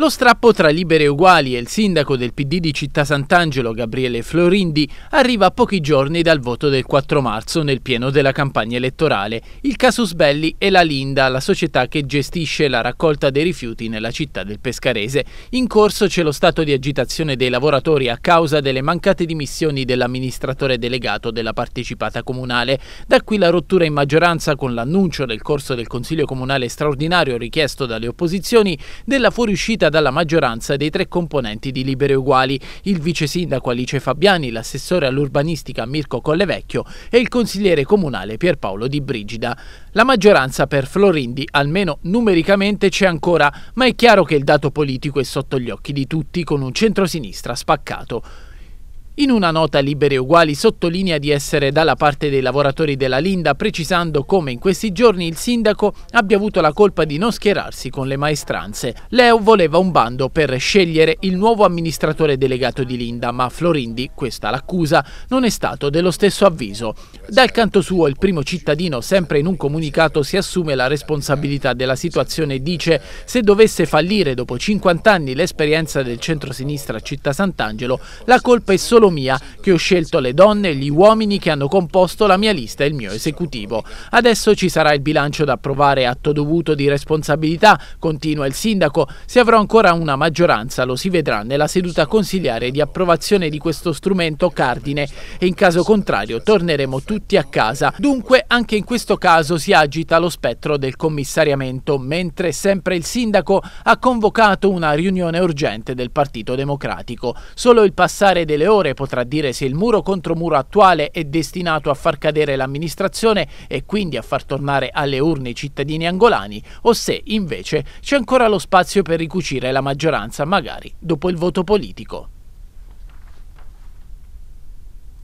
Lo strappo tra Libere Uguali e il sindaco del PD di Città Sant'Angelo, Gabriele Florindi, arriva a pochi giorni dal voto del 4 marzo nel pieno della campagna elettorale. Il casus belli è la Linda, la società che gestisce la raccolta dei rifiuti nella città del Pescarese. In corso c'è lo stato di agitazione dei lavoratori a causa delle mancate dimissioni dell'amministratore delegato della partecipata comunale. Da qui la rottura in maggioranza con l'annuncio nel corso del Consiglio Comunale straordinario richiesto dalle opposizioni della fuoriuscita gestita dalla maggioranza dei tre componenti di Libere Uguali, il vice sindaco Alice Fabiani, l'assessore all'urbanistica Mirko Collevecchio e il consigliere comunale Pierpaolo Di Brigida. La maggioranza per Florindi, almeno numericamente, c'è ancora, ma è chiaro che il dato politico è sotto gli occhi di tutti con un centrosinistra spaccato. In una nota Liberi Uguali sottolinea di essere dalla parte dei lavoratori della Linda, precisando come in questi giorni il sindaco abbia avuto la colpa di non schierarsi con le maestranze. Leo voleva un bando per scegliere il nuovo amministratore delegato di Linda, ma Florindi, questa l'accusa, non è stato dello stesso avviso. Dal canto suo il primo cittadino, sempre in un comunicato, si assume la responsabilità della situazione e dice se dovesse fallire dopo 50 anni l'esperienza del centro-sinistra Città Sant'Angelo, la colpa è solo solo mia, che ho scelto le donne e gli uomini che hanno composto la mia lista e il mio esecutivo. Adesso ci sarà il bilancio da approvare atto dovuto di responsabilità, continua il sindaco. Se avrò ancora una maggioranza lo si vedrà nella seduta consigliare di approvazione di questo strumento cardine e in caso contrario torneremo tutti a casa. Dunque anche in questo caso si agita lo spettro del commissariamento, mentre sempre il sindaco ha convocato una riunione urgente del Partito Democratico. Solo il passare delle ore potrà dire se il muro contro muro attuale è destinato a far cadere l'amministrazione e quindi a far tornare alle urne i cittadini angolani o se invece c'è ancora lo spazio per ricucire la maggioranza magari dopo il voto politico.